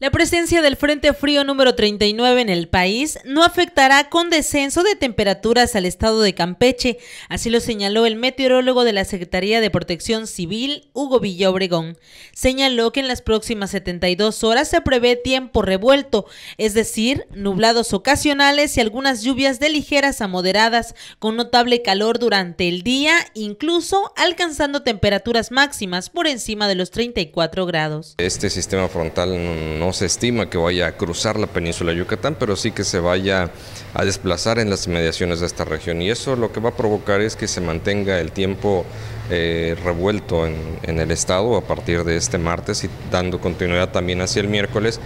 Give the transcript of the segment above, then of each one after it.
La presencia del Frente Frío número 39 en el país no afectará con descenso de temperaturas al estado de Campeche, así lo señaló el meteorólogo de la Secretaría de Protección Civil, Hugo Villobregón. Señaló que en las próximas 72 horas se prevé tiempo revuelto, es decir, nublados ocasionales y algunas lluvias de ligeras a moderadas, con notable calor durante el día, incluso alcanzando temperaturas máximas por encima de los 34 grados. Este sistema frontal no se estima que vaya a cruzar la península de Yucatán, pero sí que se vaya a desplazar en las inmediaciones de esta región. Y eso lo que va a provocar es que se mantenga el tiempo eh, revuelto en, el estado a partir de este martes y dando continuidad también hacia el miércoles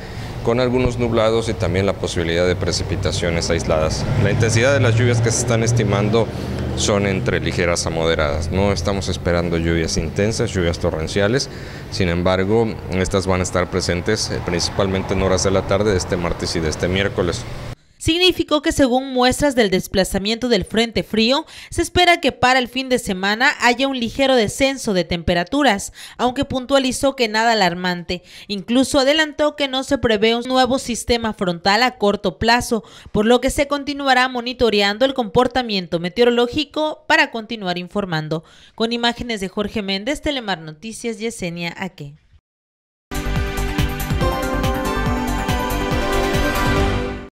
con algunos nublados y también la posibilidad de precipitaciones aisladas. La intensidad de las lluvias que se están estimando son entre ligeras a moderadas. No estamos esperando lluvias intensas, lluvias torrenciales, sin embargo, estas van a estar presentes eh, principalmente en horas de la tarde de este martes y de este miércoles significó que según muestras del desplazamiento del Frente Frío, se espera que para el fin de semana haya un ligero descenso de temperaturas, aunque puntualizó que nada alarmante. Incluso adelantó que no se prevé un nuevo sistema frontal a corto plazo, por lo que se continuará monitoreando el comportamiento meteorológico para continuar informando. Con imágenes de Jorge Méndez, Telemar Noticias, Yesenia Aque.